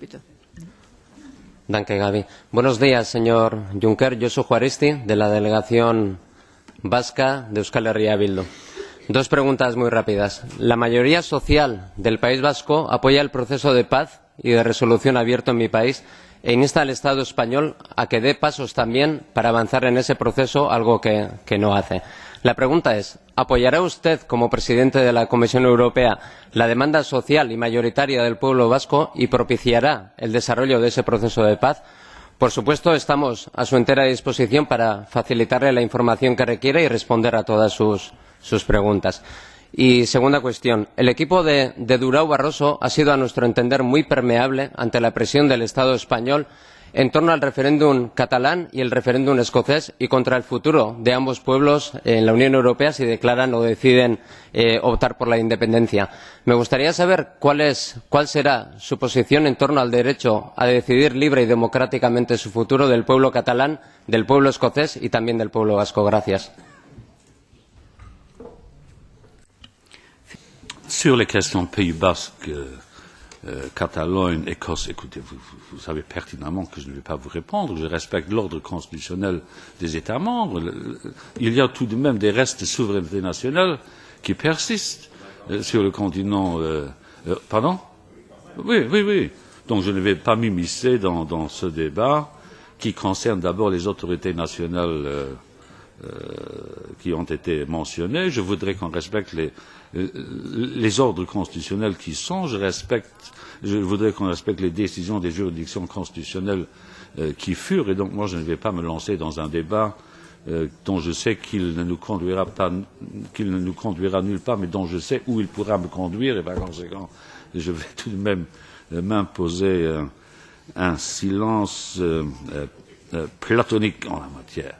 Bitte. Danke, Gaby. Buenos días, señor Juncker. Yo soy Juaristi, de la delegación vasca de Euskal Herria Bildu. Dos preguntas muy rápidas. La mayoría social del País Vasco apoya el proceso de paz y de resolución abierto en mi país e insta al estado español a que dé pasos también para avanzar en ese proceso algo que no hace. la pregunta es apoyará usted como presidente de la comisión europea la demanda social y mayoritaria del pueblo vasco y propiciará el desarrollo de ese proceso de paz? por supuesto estamos a su entera disposición para facilitarle la información que requiera y responder a todas sus preguntas y segunda cuestión el equipo de Durao barroso ha sido a nuestro entender muy permeable ante la presión del estado español en torno al referéndum catalán y el referéndum escocés y contra el futuro de ambos pueblos en la unión europea si declaran o deciden eh, optar por la independencia. me gustaría saber cuál será su posición en torno al derecho a decidir libre y democráticamente su futuro del pueblo catalán del pueblo escocés y también del pueblo vasco. gracias. Sur les questions Pays Basque, euh, euh, Catalogne, Écosse, écoutez, vous, vous, savez pertinemment que je ne vais pas vous répondre. Je respecte l'ordre constitutionnel des États membres. Il y a tout de même des restes de souveraineté nationale qui persistent euh, sur le continent. pardon Oui, oui, oui. Donc je ne vais pas m'immiscer dans, dans, ce débat qui concerne d'abord les autorités nationales euh, qui ont été mentionnés. Je voudrais qu'on respecte euh, les, ordres constitutionnels qui sont. Je, respecte, je voudrais qu'on respecte les décisions des juridictions constitutionnelles euh, qui furent. Et donc, moi, je ne vais pas me lancer dans un débat dont je sais qu'il ne nous conduira pas, qu'il ne nous conduira nulle part, mais dont je sais où il pourra me conduire, et par conséquent, je vais tout de même m'imposer un silence platonique en la matière.